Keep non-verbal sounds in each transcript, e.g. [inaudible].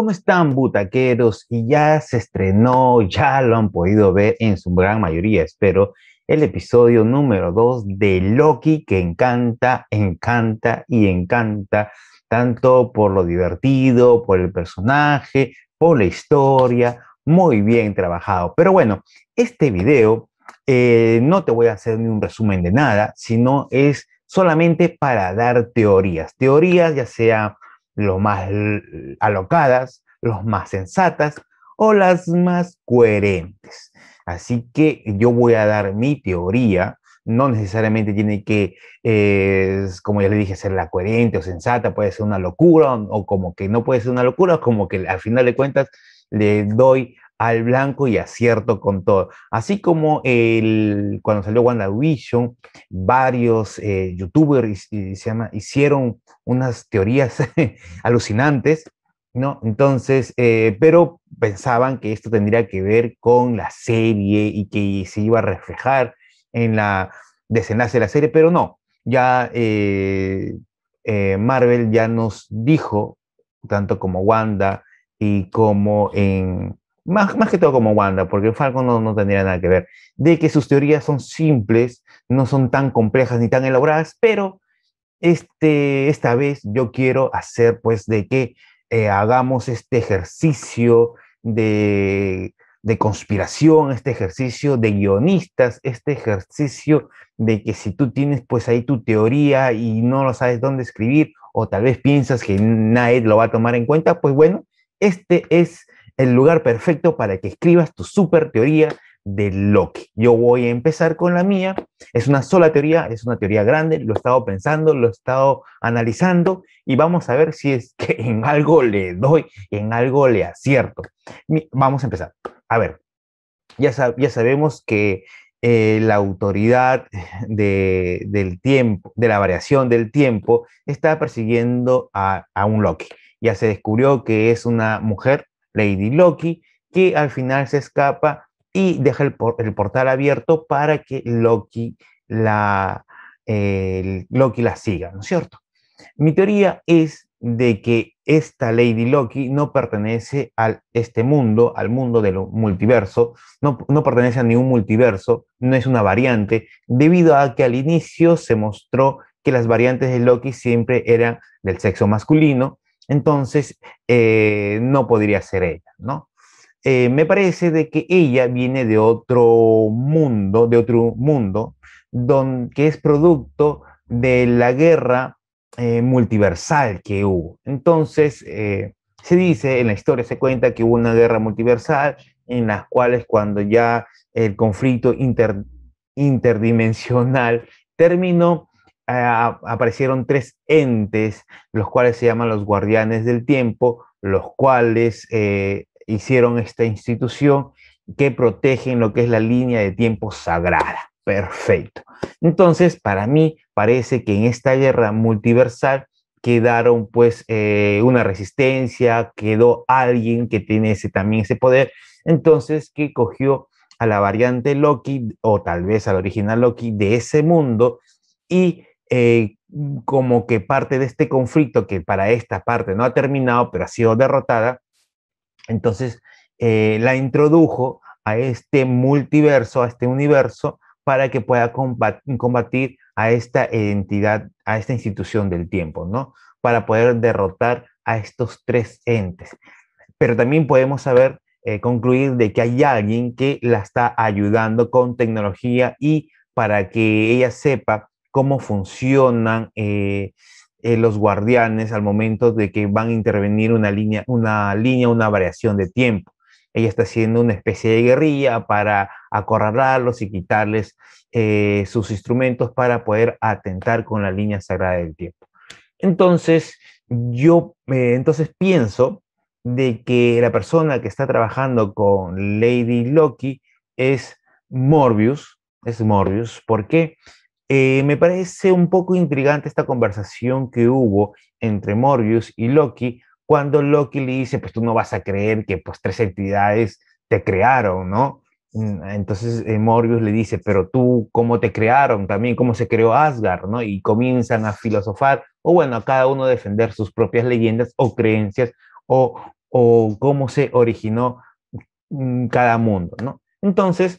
¿Cómo están butaqueros? Y ya se estrenó, ya lo han podido ver en su gran mayoría, espero, el episodio número 2 de Loki que encanta, encanta y encanta, tanto por lo divertido, por el personaje, por la historia, muy bien trabajado. Pero bueno, este video eh, no te voy a hacer ni un resumen de nada, sino es solamente para dar teorías, teorías ya sea lo más eh, alocadas, los más sensatas o las más coherentes. Así que yo voy a dar mi teoría, no necesariamente tiene que, eh, como ya le dije, ser la coherente o sensata, puede ser una locura o, como que no puede ser una locura, como que al final de cuentas le doy al blanco y acierto con todo. Así como el, cuando salió WandaVision, varios eh, youtubers hicieron unas teorías [laughs] alucinantes, ¿no? Entonces, eh, pero pensaban que esto tendría que ver con la serie y que se iba a reflejar en la desenlace de la serie, pero no, ya eh, Marvel ya nos dijo, tanto como Wanda y como en más, que todo como Wanda, porque Falcon no, no, tendría nada que ver, de que sus teorías son simples, no son tan complejas ni tan elaboradas, pero este, esta vez yo quiero hacer pues de que eh, hagamos este ejercicio de, de conspiración, este ejercicio de guionistas, este ejercicio de que si tú tienes pues ahí tu teoría y no lo sabes dónde escribir o tal vez piensas que nadie lo va a tomar en cuenta, pues bueno, este es el lugar perfecto para que escribas tu super teoría de Loki. Yo voy a empezar con la mía. Es una sola teoría, es una teoría grande, lo he estado pensando, lo he estado analizando y vamos a ver si es [laughs] que en algo le doy, en algo le acierto. Vamos a empezar. A ver, ya, ya sabemos que eh, la autoridad del tiempo, de la variación del tiempo, está persiguiendo a, un Loki. Ya se descubrió que es una mujer Lady Loki, que al final se escapa y deja el, portal abierto para que Loki la, Loki la siga, ¿no es cierto? Mi teoría es de que esta Lady Loki no pertenece a este mundo, al mundo del multiverso, no, no, pertenece a ningún multiverso, no es una variante, debido a que al inicio se mostró que las variantes de Loki siempre eran del sexo masculino entonces eh, no podría ser ella, ¿no? Eh, me parece de que ella viene de otro mundo, de otro mundo, que es producto de la guerra eh, multiversal que hubo. Entonces, se dice, en la historia se cuenta que hubo una guerra multiversal en las cuales cuando ya el conflicto interdimensional terminó, aparecieron tres entes, los cuales se llaman los guardianes del tiempo, los cuales eh, hicieron esta institución que protegen lo que es la línea de tiempo sagrada. Perfecto. Entonces, para mí parece que en esta guerra multiversal quedaron pues eh, una resistencia, quedó alguien que tiene ese, también ese poder, entonces que cogió a la variante Loki o tal vez al original Loki de ese mundo y eh, mm, como que parte de este conflicto que para esta parte no ha terminado, pero ha sido derrotada, entonces eh, la introdujo a este multiverso, a este universo, para que pueda combatir a esta entidad, a esta institución del tiempo, ¿no? Para poder derrotar a estos tres entes. Pero también podemos saber, eh, concluir de que hay alguien que la está ayudando con tecnología y para que ella sepa cómo funcionan eh, eh, los guardianes al momento de que van a intervenir una línea, una línea, una variación de tiempo. Ella está haciendo una especie de guerrilla para acorralarlos y quitarles eh, sus instrumentos para poder atentar con la línea sagrada del tiempo. Entonces, yo entonces pienso de que la persona que está trabajando con Lady Loki es Morbius, es Morbius. ¿Por qué? Eh, me parece un poco intrigante esta conversación que hubo entre Morbius y Loki, cuando Loki le dice, pues tú no vas a creer que pues tres entidades te crearon, ¿no? Mm, entonces eh, Morbius le dice, pero tú, ¿cómo te crearon también? ¿Cómo se creó Asgard? ¿no? Y comienzan a filosofar, o bueno, a cada uno defender sus propias leyendas o creencias, o, o cómo se originó mm, cada mundo, ¿no? Entonces,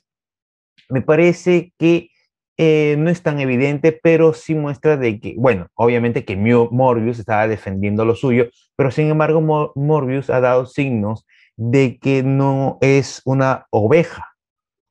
me parece que eh, no es tan evidente, pero sí muestra de que, bueno, obviamente que Morbius estaba defendiendo lo suyo, pero sin embargo Morbius ha dado signos de que no es una oveja,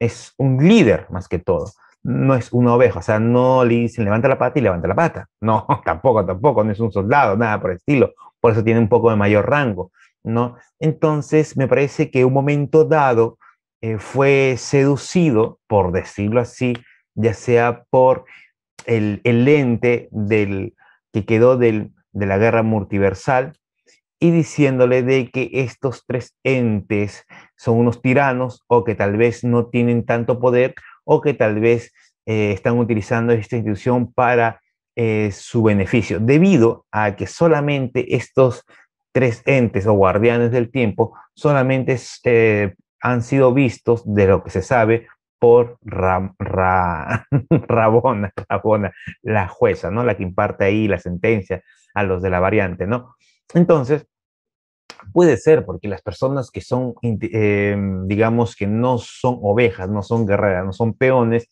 es un líder más que todo. No es una oveja, o sea, no le dicen levanta la pata y levanta la pata. [laughs] No, tampoco, tampoco, no es un soldado, nada por el estilo. Por eso tiene un poco de mayor rango, ¿no? Entonces, me parece que un momento dado eh, fue seducido, por decirlo así, ya sea por el, ente del, que quedó del, de la guerra multiversal y diciéndole de que estos tres entes son unos tiranos o que tal vez no tienen tanto poder o que tal vez eh, están utilizando esta institución para eh, su beneficio, debido a que solamente estos tres entes o guardianes del tiempo solamente eh, han sido vistos, de lo que se sabe, por [laughs] Rabona, Rabona, la jueza, ¿no? La que imparte ahí la sentencia a los de la variante, ¿no? Entonces, puede ser porque las personas que son, em, digamos, que no son ovejas, no son guerreras, no son peones,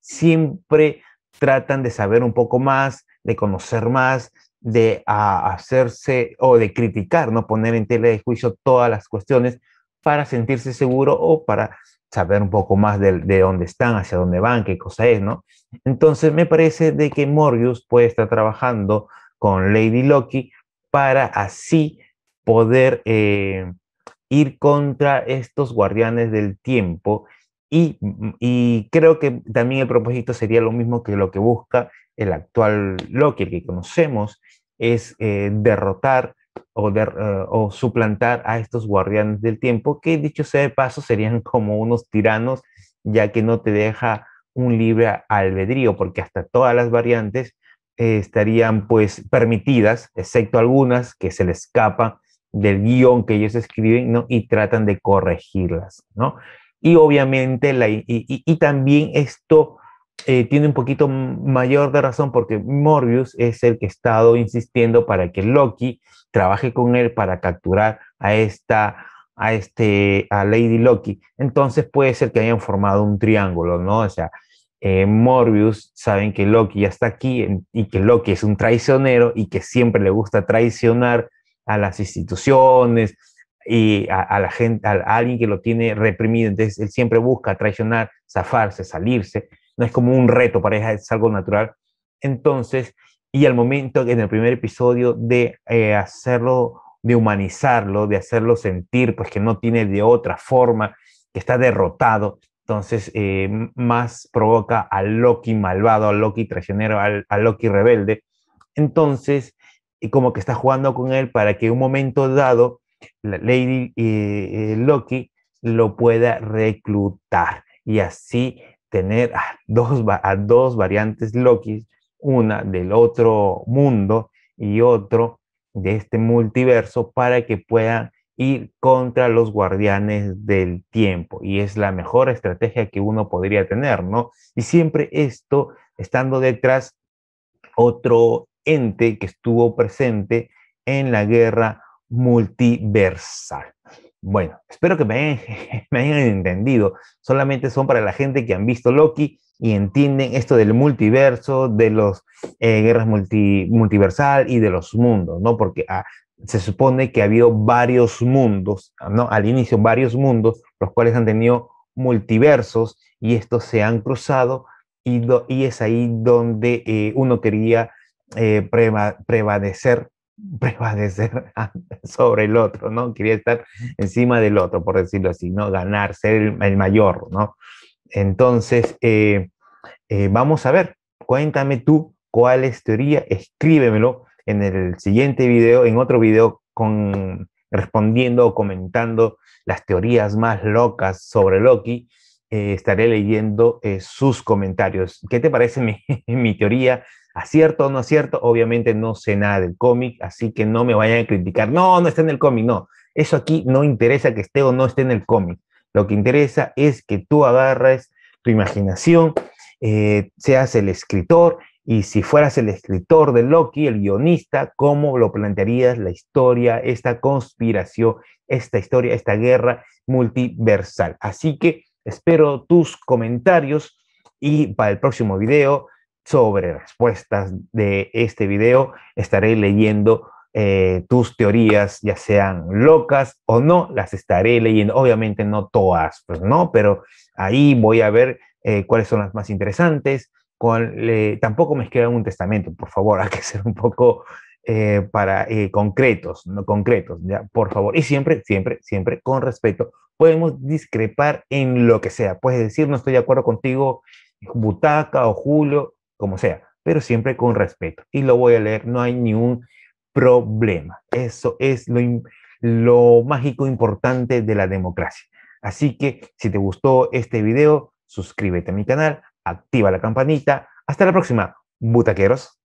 siempre tratan de saber un poco más, de conocer más, de hacerse o de criticar, no poner en tela de juicio todas las cuestiones para sentirse seguro o para saber un poco más de, dónde están, hacia dónde van, qué cosa es, ¿no? Entonces me parece de que Morbius puede estar trabajando con Lady Loki para así poder eh, ir contra estos guardianes del tiempo y, creo que también el propósito sería lo mismo que lo que busca el actual Loki, el que conocemos, es eh, derrotar o, eh, o, suplantar a estos guardianes del tiempo, que dicho sea de paso serían [laughs] como unos tiranos, ya que no te deja un libre albedrío, porque hasta todas las variantes eh, estarían pues permitidas, excepto algunas que se le escapa del guión que ellos escriben y tratan de corregirlas. Y obviamente, y también esto eh, tiene un poquito mayor de razón porque Morbius es el que ha estado insistiendo para que Loki trabaje con él para capturar a esta a este a Lady Loki. Entonces puede ser que hayan formado un triángulo, ¿no? O sea, eh, Morbius saben que Loki ya está aquí y que Loki es un traicionero y que siempre le gusta traicionar a las instituciones y a, la gente, a, a alguien que lo tiene reprimido. Entonces él siempre busca traicionar, zafarse, salirse no es como un reto para es algo natural. Entonces, y al momento, en el primer episodio, de eh, hacerlo, de humanizarlo, de hacerlo sentir, pues que no tiene de otra forma, que está derrotado, entonces eh, más provoca a Loki malvado, a Loki traicionero, al, Loki rebelde. Entonces, y como que está jugando con él para que un momento dado, Lady eh, Loki lo pueda reclutar y así tener a dos, a dos variantes Loki, una del otro mundo y otro de este multiverso para que puedan ir contra los guardianes del tiempo. Y es la mejor estrategia que uno podría tener, ¿no? Y siempre esto, estando detrás otro ente que estuvo presente en la guerra multiversal. Bueno, espero que [laughs] me hayan, entendido. Solamente son para la gente que han visto Loki y entienden esto del multiverso, de las eh, guerras multiversal y de los mundos, ¿no? Porque ah, se supone que ha habido varios mundos, ¿no? Al inicio varios mundos, los cuales han tenido multiversos y estos se han cruzado y, es ahí donde eh, uno quería eh, prevalecer prevalecer [laughs] sobre el otro, ¿no? Quería estar encima del otro, por decirlo así, ¿no? Ganar, ser el, mayor, ¿no? Entonces, eh, eh, vamos a ver, cuéntame tú cuál es teoría, escríbemelo en el siguiente video, en otro video con, respondiendo o comentando las teorías más locas sobre Loki. Eh, estaré leyendo sus comentarios. ¿Qué te parece mi, [laughs] mi teoría acierto o no acierto, obviamente no sé nada del cómic, así que no me vayan a criticar, no, no está en el cómic, no, eso aquí no interesa que esté o no esté en el cómic, lo que interesa es que tú agarres tu imaginación, eh, seas el escritor y si fueras el escritor de Loki, el guionista, ¿cómo lo plantearías la historia, esta conspiración, esta historia, esta guerra multiversal? Así que espero tus comentarios y para el próximo video sobre respuestas de este video. Estaré leyendo eh, tus teorías, ya sean locas o no, las estaré leyendo. Obviamente no todas, pues no, pero ahí voy a ver eh, cuáles son las más interesantes. tampoco me escriban un testamento, por favor, [laughs] hay que ser un poco eh, para concretos, no concretos, ya, por favor. Y siempre, siempre, siempre con respeto. Podemos discrepar en lo que sea. Puedes decir, no estoy de acuerdo contigo, Butaca o Julio, como sea, pero siempre con respeto. Y lo voy a leer, no hay ningún problema. Eso es lo, mágico importante de la democracia. Así que si te gustó este video, suscríbete a mi canal, activa la campanita. Hasta la próxima, butaqueros.